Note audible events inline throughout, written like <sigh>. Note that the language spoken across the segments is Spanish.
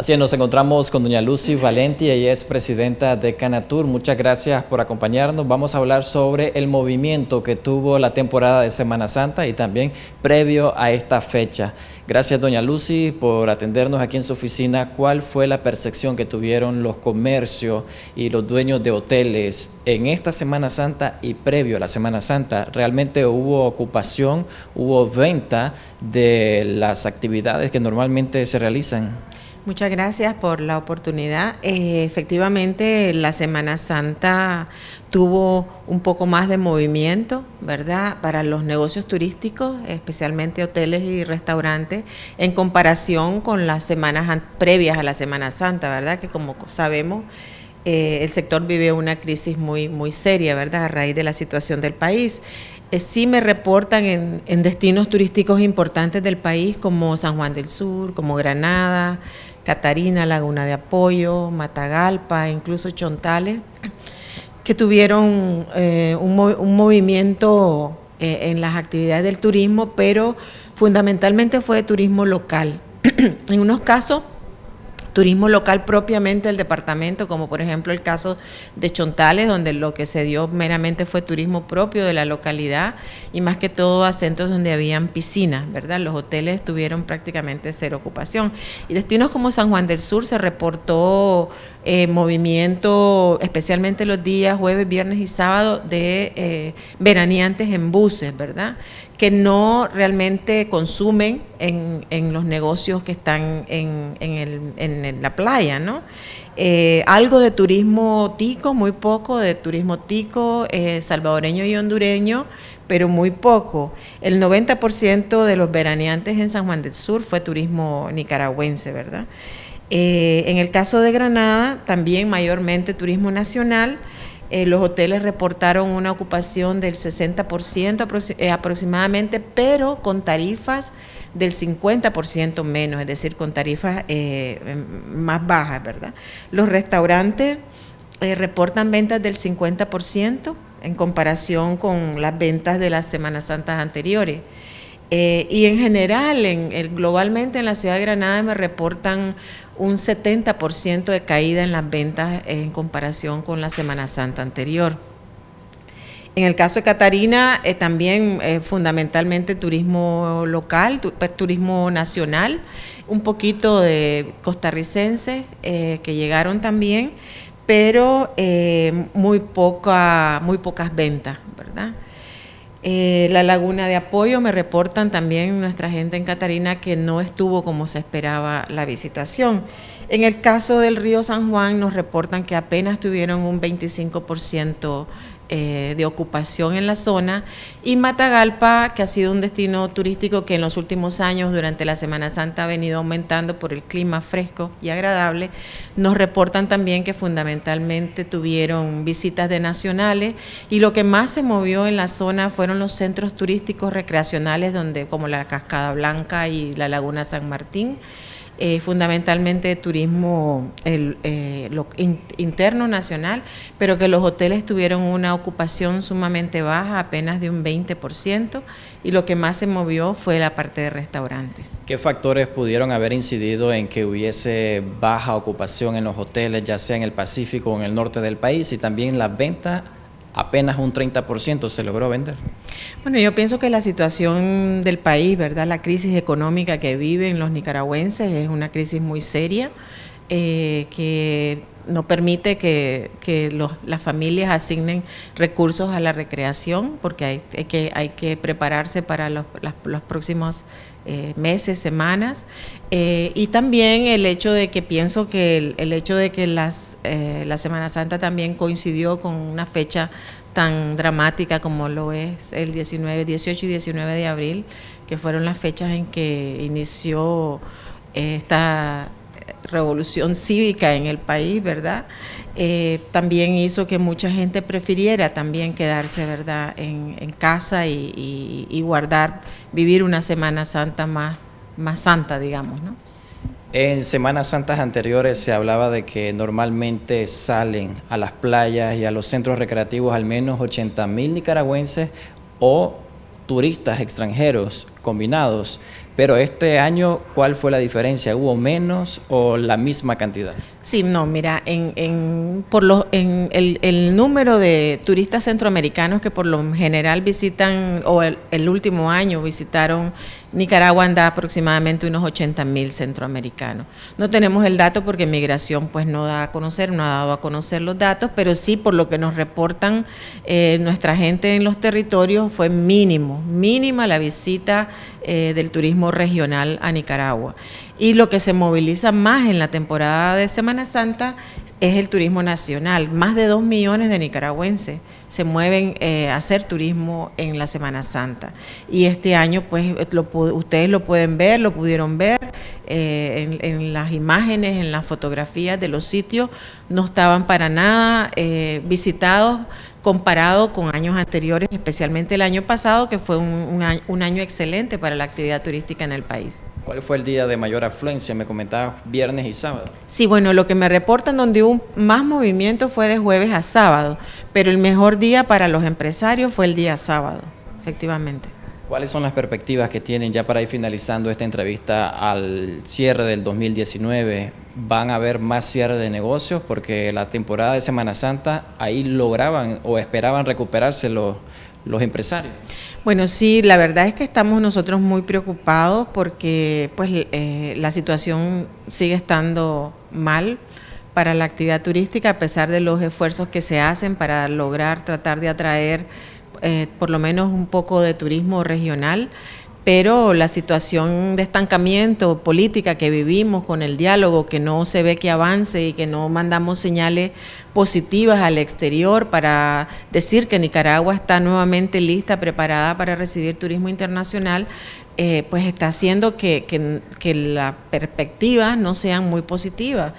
Así es, nos encontramos con doña Lucy Valenti, ella es presidenta de Canatur. Muchas gracias por acompañarnos. Vamos a hablar sobre el movimiento que tuvo la temporada de Semana Santa y también previo a esta fecha. Gracias, doña Lucy, por atendernos aquí en su oficina. ¿Cuál fue la percepción que tuvieron los comercios y los dueños de hoteles en esta Semana Santa y previo a la Semana Santa? ¿Realmente hubo ocupación, hubo venta de las actividades que normalmente se realizan? Muchas gracias por la oportunidad. Eh, efectivamente, la Semana Santa tuvo un poco más de movimiento, ¿verdad? Para los negocios turísticos, especialmente hoteles y restaurantes, en comparación con las semanas previas a la Semana Santa, ¿verdad? Que como sabemos... Eh, el sector vive una crisis muy, muy seria, ¿verdad? A raíz de la situación del país. Eh, sí me reportan en destinos turísticos importantes del país como San Juan del Sur, como Granada, Catarina, Laguna de Apoyo, Matagalpa, incluso Chontales, que tuvieron eh, un, movimiento eh, en las actividades del turismo, pero fundamentalmente fue de turismo local. <clears throat> en unos casos turismo local propiamente del departamento, como por ejemplo el caso de Chontales, donde lo que se dio meramente fue turismo propio de la localidad y más que todo a centros donde habían piscinas, ¿verdad? Los hoteles tuvieron prácticamente cero ocupación. Y destinos como San Juan del Sur se reportó eh, movimiento, especialmente los días jueves, viernes y sábado, de eh, veraneantes en buses, ¿verdad? Que no realmente consumen en, los negocios que están en, la playa, ¿no? Eh, algo de turismo tico, muy poco de turismo tico, eh, salvadoreño y hondureño, pero muy poco. El 90% de los veraneantes en San Juan del Sur fue turismo nicaragüense, ¿verdad? Eh, en el caso de Granada, también mayormente turismo nacional. los hoteles reportaron una ocupación del 60% aproximadamente, pero con tarifas del 50% menos, es decir, con tarifas eh, em, más bajas, ¿verdad? Los restaurantes eh, reportan ventas del 50% en comparación con las ventas de las Semanas Santas anteriores. Eh, y en general, en, globalmente en la ciudad de Granada me reportan un 70% de caída en las ventas en comparación con la Semana Santa anterior. En el caso de Catarina, eh, también eh, fundamentalmente turismo local, pues, turismo nacional, un poquito de costarricenses eh, que llegaron también, pero muy, muy pocas ventas, ¿verdad? la laguna de apoyo me reportan también nuestra gente en Catarina que no estuvo como se esperaba la visitación. En el caso del río San Juan nos reportan que apenas tuvieron un 25% eh, de ocupación en la zona y Matagalpa, que ha sido un destino turístico que en los últimos años, durante la Semana Santa, ha venido aumentando por el clima fresco y agradable, nos reportan también que fundamentalmente tuvieron visitas de nacionales y lo que más se movió en la zona fueron los centros turísticos recreacionales, donde como la Cascada Blanca y la Laguna San Martín. Eh, fundamentalmente turismo el, eh, interno nacional, pero que los hoteles tuvieron una ocupación sumamente baja, apenas de un 20%, y lo que más se movió fue la parte de restaurantes. ¿Qué factores pudieron haber incidido en que hubiese baja ocupación en los hoteles, ya sea en el Pacífico o en el norte del país, y también la venta? apenas un 30% se logró vender. Bueno, yo pienso que la situación del país, ¿verdad? La crisis económica que viven los nicaragüenses es una crisis muy seria eh, que no permite que, las familias asignen recursos a la recreación porque hay, que, hay que prepararse para los, los próximos eh, meses, semanas, eh, y también el hecho de que pienso que el, hecho de que las, eh, la Semana Santa también coincidió con una fecha tan dramática como lo es el 19, 18 y 19 de abril, que fueron las fechas en que inició esta revolución cívica en el país, ¿verdad? Eh, también hizo que mucha gente prefiriera también quedarse, ¿verdad?, en, casa y, guardar, vivir una Semana Santa más, más santa, digamos, ¿no? En Semanas Santas anteriores se hablaba de que normalmente salen a las playas y a los centros recreativos al menos 80 mil nicaragüenses o turistas extranjeros combinados. Pero este año, ¿cuál fue la diferencia? ¿Hubo menos o la misma cantidad? Sí, no, mira, en, en por en el, el, número de turistas centroamericanos que por lo general visitan, o el, el último año visitaron Nicaragua anda aproximadamente unos 80 mil centroamericanos. No tenemos el dato porque migración pues no da a conocer, no ha dado a conocer los datos, pero sí por lo que nos reportan eh, nuestra gente en los territorios fue mínimo, mínima la visita eh, del turismo regional a Nicaragua. Y lo que se moviliza más en la temporada de Semana Santa es el turismo nacional. Más de dos millones de nicaragüenses se mueven eh, a hacer turismo en la Semana Santa. Y este año, pues, ustedes lo pueden ver, lo pudieron ver eh, en, las imágenes, en las fotografías de los sitios, no estaban para nada eh, visitados comparado con años anteriores, especialmente el año pasado, que fue un, año, año, excelente para la actividad turística en el país. ¿Cuál fue el día de mayor afluencia? Me comentabas viernes y sábado. Sí, bueno, lo que me reportan donde hubo más movimiento fue de jueves a sábado, pero el mejor día para los empresarios fue el día sábado, efectivamente. ¿Cuáles son las perspectivas que tienen ya para ir finalizando esta entrevista al cierre del 2019? ¿Van a haber más cierre de negocios? Porque la temporada de Semana Santa ahí lograban o esperaban recuperarse los, los empresarios. Bueno, sí, la verdad es que estamos nosotros muy preocupados porque pues eh, la situación sigue estando mal para la actividad turística a pesar de los esfuerzos que se hacen para lograr tratar de atraer eh, por lo menos un poco de turismo regional, pero la situación de estancamiento política que vivimos con el diálogo, que no se ve que avance y que no mandamos señales positivas al exterior para decir que Nicaragua está nuevamente lista, preparada para recibir turismo internacional, eh, pues está haciendo que, que, que las perspectivas no sean muy positivas.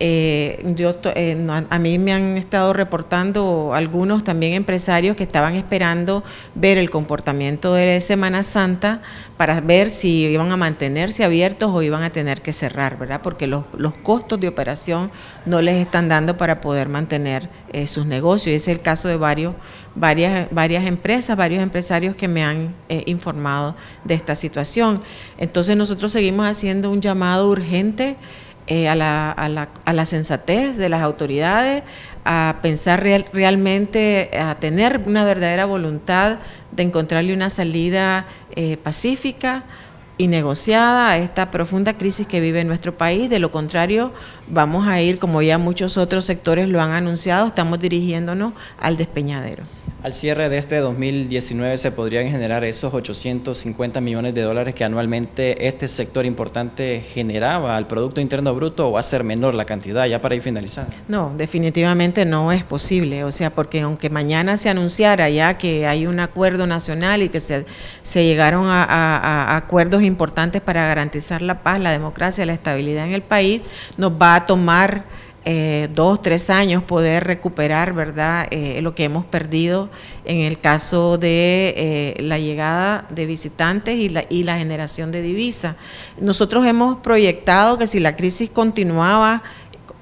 Eh, yo eh, a, mí me han estado reportando algunos también empresarios que estaban esperando ver el comportamiento de Semana Santa para ver si iban a mantenerse abiertos o iban a tener que cerrar, ¿verdad? Porque los, costos de operación no les están dando para poder mantener eh, sus negocios. es el caso de varios, varias, varias empresas, varios empresarios que me han informado de esta situación. Entonces nosotros seguimos haciendo un llamado urgente. Eh, a, la, a, la, a, la, sensatez de las autoridades, a pensar realmente, a tener una verdadera voluntad de encontrarle una salida eh, pacífica y negociada a esta profunda crisis que vive nuestro país. De lo contrario, vamos a ir, como ya muchos otros sectores lo han anunciado, estamos dirigiéndonos al despeñadero. Al cierre de este 2019 se podrían generar esos 850 millones de dólares que anualmente este sector importante generaba al Producto Interno Bruto o va a ser menor la cantidad ya para ir finalizando. No, definitivamente no es posible, o sea, porque aunque mañana se anunciara ya que hay un acuerdo nacional y que se, se llegaron a, a acuerdos importantes para garantizar la paz, la democracia, la estabilidad en el país, nos va a tomar eh, dos, tres años poder recuperar, ¿verdad?, eh, lo que hemos perdido en el caso de eh, la llegada de visitantes y la, y la generación de divisas. Nosotros hemos proyectado que si la crisis continuaba,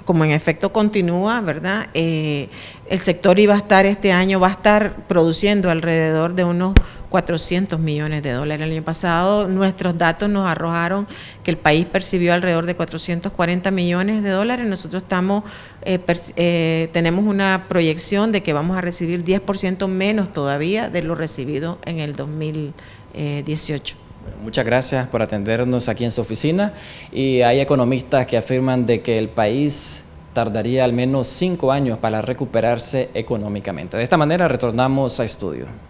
como en efecto continúa, ¿verdad? Eh, el sector iba a estar este año, va a estar produciendo alrededor de unos 400 millones de dólares. El año pasado nuestros datos nos arrojaron que el país percibió alrededor de 440 millones de dólares. Nosotros estamos eh, eh, tenemos una proyección de que vamos a recibir 10% menos todavía de lo recibido en el 2018. Muchas gracias por atendernos aquí en su oficina y hay economistas que afirman de que el país tardaría al menos cinco años para recuperarse económicamente. De esta manera retornamos a estudio.